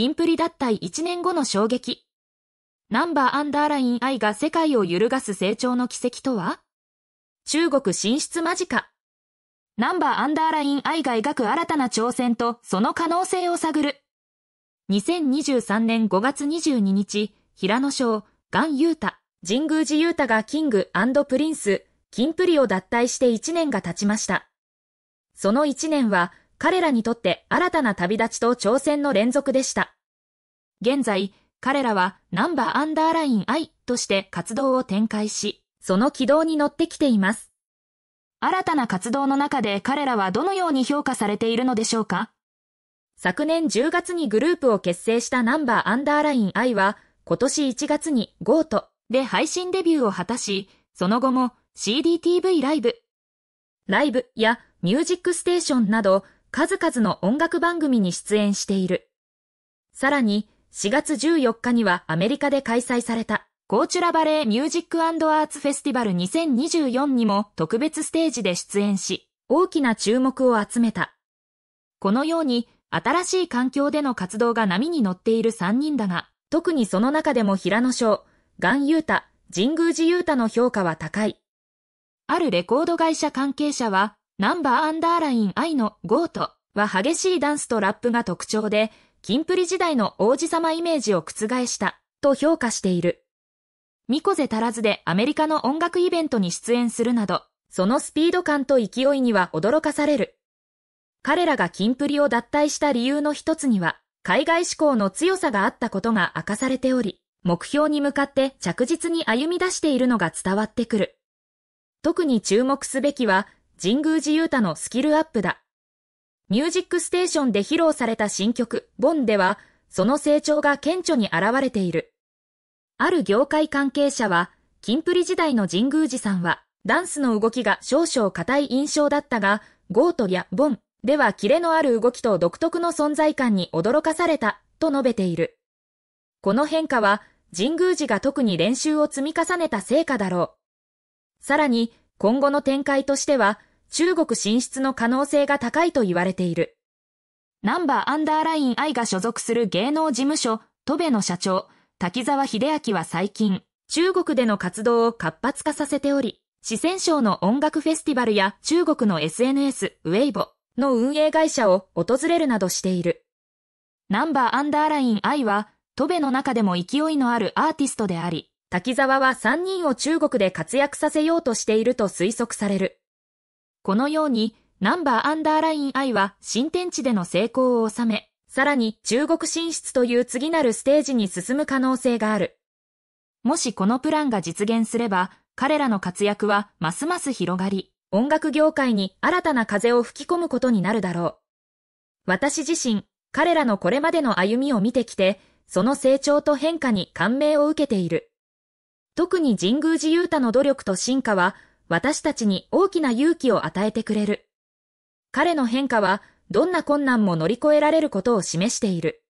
キンプリ脱退1年後の衝撃。ナンバーアンダーライン愛が世界を揺るがす成長の奇跡とは中国進出間近。ナンバーアンダーライン愛が描く新たな挑戦とその可能性を探る。2023年5月22日、平野省、ガン・ユータ、神宮寺ユータがキングプリンス、キンプリを脱退して1年が経ちました。その1年は、彼らにとって新たな旅立ちと挑戦の連続でした。現在、彼らはナンバーアンダーライン I として活動を展開し、その軌道に乗ってきています。新たな活動の中で彼らはどのように評価されているのでしょうか昨年10月にグループを結成したナンバーアンダーライン I は、今年1月に GO とで配信デビューを果たし、その後も CDTV ライブ、ライブやミュージックステーションなど数々の音楽番組に出演している。さらに、4月14日にはアメリカで開催された、コーチュラバレーミュージックアーツフェスティバル2024にも特別ステージで出演し、大きな注目を集めた。このように、新しい環境での活動が波に乗っている3人だが、特にその中でも平野翔、ガンユータ、神宮寺ユータの評価は高い。あるレコード会社関係者は、ナンバーアンダーライン I のゴートは激しいダンスとラップが特徴で、キンプリ時代の王子様イメージを覆したと評価している。ミコゼ足らずでアメリカの音楽イベントに出演するなど、そのスピード感と勢いには驚かされる。彼らがキンプリを脱退した理由の一つには、海外志向の強さがあったことが明かされており、目標に向かって着実に歩み出しているのが伝わってくる。特に注目すべきは、神宮寺勇太のスキルアップだ。ミュージックステーションで披露された新曲、ボンでは、その成長が顕著に現れている。ある業界関係者は、金プリ時代の神宮寺さんは、ダンスの動きが少々硬い印象だったが、ゴートやボンではキレのある動きと独特の存在感に驚かされた、と述べている。この変化は、神宮寺が特に練習を積み重ねた成果だろう。さらに、今後の展開としては、中国進出の可能性が高いと言われている。ナンバーアンダーライン I が所属する芸能事務所、戸部の社長、滝沢秀明は最近、中国での活動を活発化させており、四川省の音楽フェスティバルや中国の SNS、ウェイボの運営会社を訪れるなどしている。ナンバーアンダーライン I は、戸部の中でも勢いのあるアーティストであり、滝沢は3人を中国で活躍させようとしていると推測される。このように、ナンバーアンダーライン I は新天地での成功を収め、さらに中国進出という次なるステージに進む可能性がある。もしこのプランが実現すれば、彼らの活躍はますます広がり、音楽業界に新たな風を吹き込むことになるだろう。私自身、彼らのこれまでの歩みを見てきて、その成長と変化に感銘を受けている。特に神宮寺勇太の努力と進化は、私たちに大きな勇気を与えてくれる。彼の変化は、どんな困難も乗り越えられることを示している。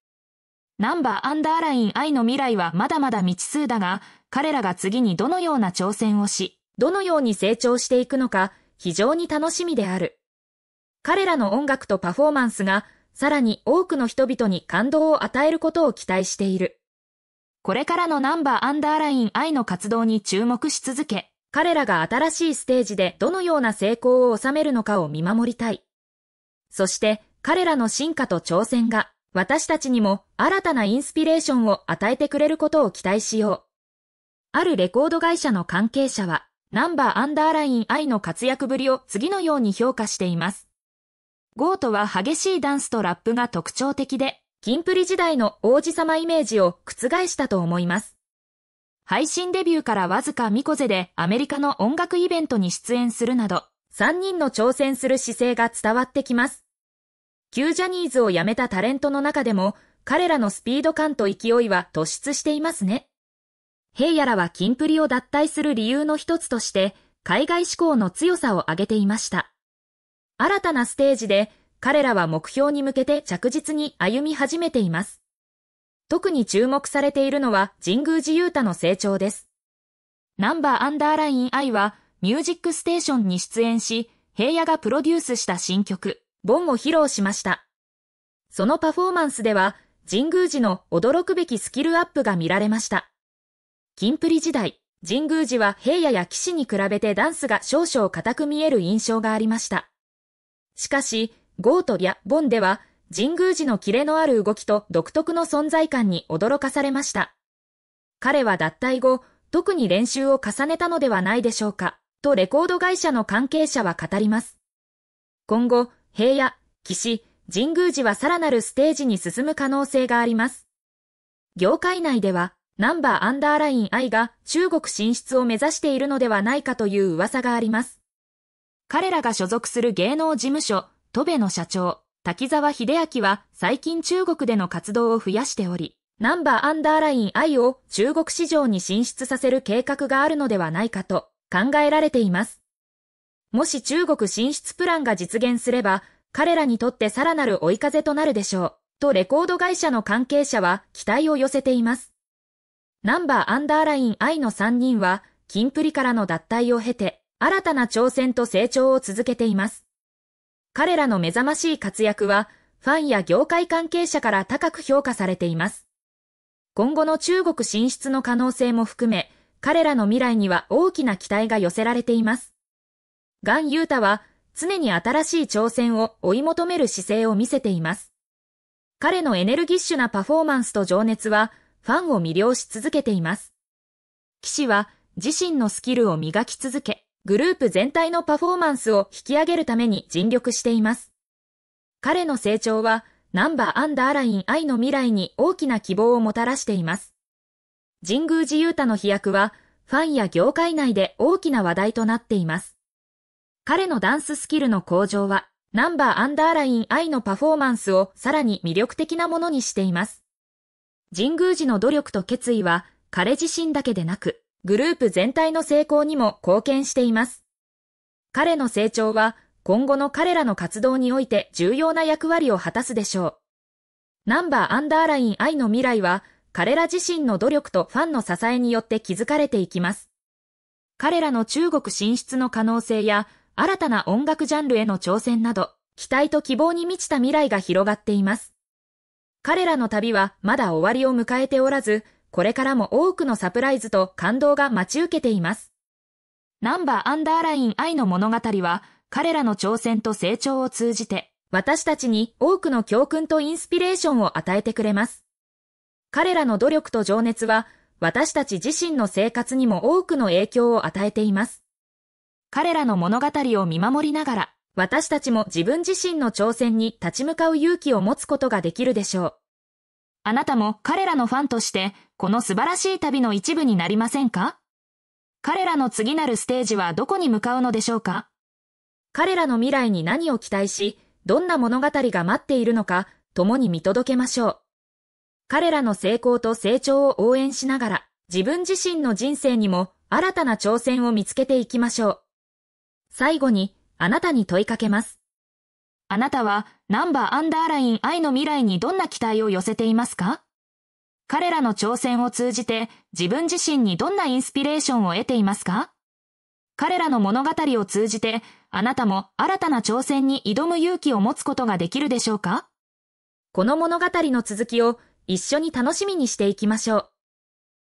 ナンバーアンダーライン I の未来はまだまだ未知数だが、彼らが次にどのような挑戦をし、どのように成長していくのか、非常に楽しみである。彼らの音楽とパフォーマンスが、さらに多くの人々に感動を与えることを期待している。これからのナンバーアンダーライン I の活動に注目し続け、彼らが新しいステージでどのような成功を収めるのかを見守りたい。そして彼らの進化と挑戦が私たちにも新たなインスピレーションを与えてくれることを期待しよう。あるレコード会社の関係者はナンバーアンダーライン I の活躍ぶりを次のように評価しています。ゴートは激しいダンスとラップが特徴的で、キンプリ時代の王子様イメージを覆したと思います。配信デビューからわずかミコゼでアメリカの音楽イベントに出演するなど、3人の挑戦する姿勢が伝わってきます。旧ジャニーズを辞めたタレントの中でも、彼らのスピード感と勢いは突出していますね。ヘイヤらはキンプリを脱退する理由の一つとして、海外志向の強さを挙げていました。新たなステージで、彼らは目標に向けて着実に歩み始めています。特に注目されているのは神宮寺勇太の成長です。ナンバーアンダーライン I はミュージックステーションに出演し、平野がプロデュースした新曲、ボンを披露しました。そのパフォーマンスでは、神宮寺の驚くべきスキルアップが見られました。金プリ時代、神宮寺は平野や騎士に比べてダンスが少々硬く見える印象がありました。しかし、ゴートやボンでは神宮寺のキレのある動きと独特の存在感に驚かされました。彼は脱退後、特に練習を重ねたのではないでしょうか、とレコード会社の関係者は語ります。今後、平野、岸、神宮寺はさらなるステージに進む可能性があります。業界内では、ナンバーアンダーライン I が中国進出を目指しているのではないかという噂があります。彼らが所属する芸能事務所、戸部の社長、滝沢秀明は最近中国での活動を増やしており、ナンバーアンダーライン I を中国市場に進出させる計画があるのではないかと考えられています。もし中国進出プランが実現すれば、彼らにとってさらなる追い風となるでしょう。とレコード会社の関係者は期待を寄せています。ナンバーアンダーライン I の3人は、キンプリからの脱退を経て、新たな挑戦と成長を続けています。彼らの目覚ましい活躍は、ファンや業界関係者から高く評価されています。今後の中国進出の可能性も含め、彼らの未来には大きな期待が寄せられています。ガン・ユータは、常に新しい挑戦を追い求める姿勢を見せています。彼のエネルギッシュなパフォーマンスと情熱は、ファンを魅了し続けています。騎士は、自身のスキルを磨き続け、グループ全体のパフォーマンスを引き上げるために尽力しています。彼の成長は、ナンバーアンダーライン愛の未来に大きな希望をもたらしています。神宮寺勇太の飛躍は、ファンや業界内で大きな話題となっています。彼のダンススキルの向上は、ナンバーアンダーライン愛のパフォーマンスをさらに魅力的なものにしています。神宮寺の努力と決意は、彼自身だけでなく、グループ全体の成功にも貢献しています。彼の成長は今後の彼らの活動において重要な役割を果たすでしょう。ナンバーアンダーライン愛の未来は彼ら自身の努力とファンの支えによって築かれていきます。彼らの中国進出の可能性や新たな音楽ジャンルへの挑戦など、期待と希望に満ちた未来が広がっています。彼らの旅はまだ終わりを迎えておらず、これからも多くのサプライズと感動が待ち受けています。ナンバーアンダーライン愛の物語は、彼らの挑戦と成長を通じて、私たちに多くの教訓とインスピレーションを与えてくれます。彼らの努力と情熱は、私たち自身の生活にも多くの影響を与えています。彼らの物語を見守りながら、私たちも自分自身の挑戦に立ち向かう勇気を持つことができるでしょう。あなたも彼らのファンとして、この素晴らしい旅の一部になりませんか彼らの次なるステージはどこに向かうのでしょうか彼らの未来に何を期待し、どんな物語が待っているのか、共に見届けましょう。彼らの成功と成長を応援しながら、自分自身の人生にも新たな挑戦を見つけていきましょう。最後に、あなたに問いかけます。あなたはナンバーアンダーライン I の未来にどんな期待を寄せていますか彼らの挑戦を通じて自分自身にどんなインスピレーションを得ていますか彼らの物語を通じてあなたも新たな挑戦に挑む勇気を持つことができるでしょうかこの物語の続きを一緒に楽しみにしていきましょう。